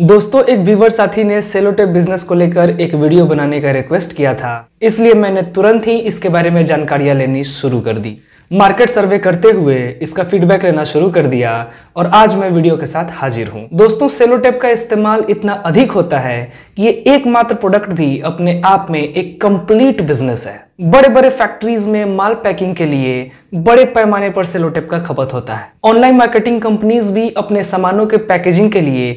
दोस्तों एक व्यूवर साथी ने सेलोटेप बिजनेस को लेकर एक वीडियो बनाने का रिक्वेस्ट किया था इसलिए मैंने तुरंत ही इसके बारे में जानकारियां लेनी शुरू कर दी मार्केट सर्वे करते हुए इसका फीडबैक लेना शुरू कर दिया और आज मैं वीडियो के साथ हाजिर हूं दोस्तों सेलोटेप का इस्तेमाल इतना अधिक होता है कि ये एकमात्र प्रोडक्ट भी अपने आप में एक कंप्लीट बिजनेस है बड़े बड़े फैक्ट्रीज में माल पैकिंग के लिए बड़े पैमाने पर सेलोटेप का खपत होता है ऑनलाइन मार्केटिंग कंपनीज भी अपने सामानों के पैकेजिंग के लिए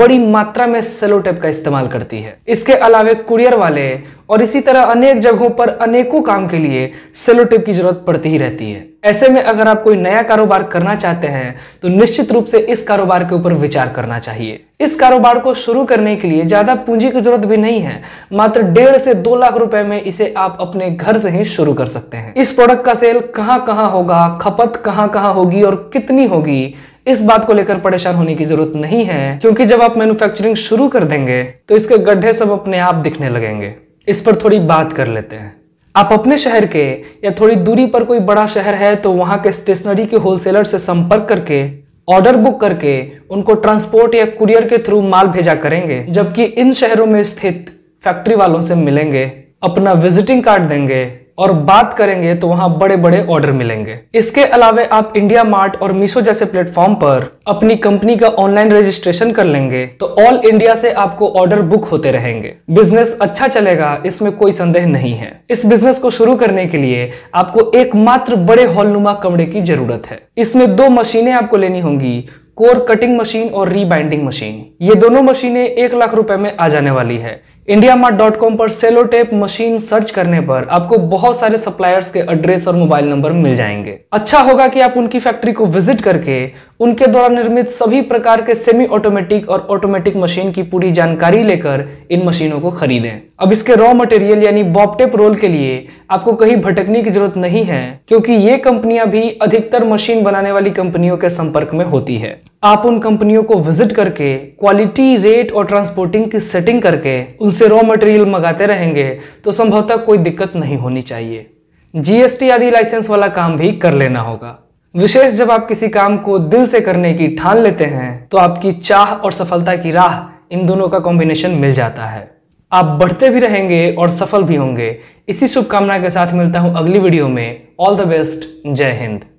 बड़ी मात्रा में सेलोटेप का इस्तेमाल करती है इसके अलावे कुरियर वाले और इसी तरह अनेक जगहों पर अनेकों काम के लिए सेलोटेप की जरूरत पड़ती ही रहती है ऐसे में अगर आप कोई नया कारोबार करना चाहते हैं तो निश्चित रूप से इस कारोबार के ऊपर विचार करना चाहिए इस कारोबार को शुरू करने के लिए ज़्यादा पूंजी की जरूरत भी नहीं है मात्र डेढ़ से दो लाख रुपए में इसे आप अपने घर से ही शुरू कर सकते हैं इस प्रोडक्ट का सेल कहाँ कहाँ होगा खपत कहाँ कहाँ होगी और कितनी होगी इस बात को लेकर परेशान होने की जरूरत नहीं है क्योंकि जब आप मैन्युफैक्चरिंग शुरू कर देंगे तो इसके गड्ढे सब अपने आप दिखने लगेंगे इस पर थोड़ी बात कर लेते हैं आप अपने शहर के या थोड़ी दूरी पर कोई बड़ा शहर है तो वहां के स्टेशनरी के होलसेलर से संपर्क करके ऑर्डर बुक करके उनको ट्रांसपोर्ट या कुरियर के थ्रू माल भेजा करेंगे जबकि इन शहरों में स्थित फैक्ट्री वालों से मिलेंगे अपना विजिटिंग कार्ड देंगे और बात करेंगे तो वहां बड़े बड़े ऑर्डर मिलेंगे इसके अलावा आप इंडिया मार्ट और मीशो जैसे प्लेटफॉर्म पर अपनी कंपनी का ऑनलाइन रजिस्ट्रेशन कर लेंगे तो ऑल इंडिया से आपको ऑर्डर बुक होते रहेंगे बिजनेस अच्छा चलेगा इसमें कोई संदेह नहीं है इस बिजनेस को शुरू करने के लिए आपको एकमात्र बड़े हॉलनुमा कमरे की जरूरत है इसमें दो मशीनें आपको लेनी होंगी कोर कटिंग मशीन और रीबाइंडिंग मशीन ये दोनों मशीनें एक लाख रुपए में आ जाने वाली है इंडिया मार्ट डॉट कॉम पर सेलो टेप मशीन सर्च करने पर आपको बहुत सारे सप्लायर्स के एड्रेस और मोबाइल नंबर मिल जाएंगे अच्छा होगा कि आप उनकी फैक्ट्री को विजिट करके उनके द्वारा निर्मित सभी प्रकार के सेमी ऑटोमेटिक और ऑटोमेटिक मशीन की पूरी जानकारी लेकर इन मशीनों को खरीदें अब इसके रॉ मटेरियल यानी बॉपटेप रोल के लिए आपको कहीं भटकने की जरूरत नहीं है क्योंकि ये कंपनियां भी अधिकतर मशीन बनाने वाली कंपनियों के संपर्क में होती है आप उन कंपनियों को विजिट करके क्वालिटी रेट और ट्रांसपोर्टिंग की सेटिंग करके उनसे रॉ मटेरियल मंगाते रहेंगे तो संभवतः कोई दिक्कत नहीं होनी चाहिए जीएसटी आदि लाइसेंस वाला काम भी कर लेना होगा विशेष जब आप किसी काम को दिल से करने की ठान लेते हैं तो आपकी चाह और सफलता की राह इन दोनों का कॉम्बिनेशन मिल जाता है आप बढ़ते भी रहेंगे और सफल भी होंगे इसी शुभकामना के साथ मिलता हूं अगली वीडियो में ऑल द बेस्ट जय हिंद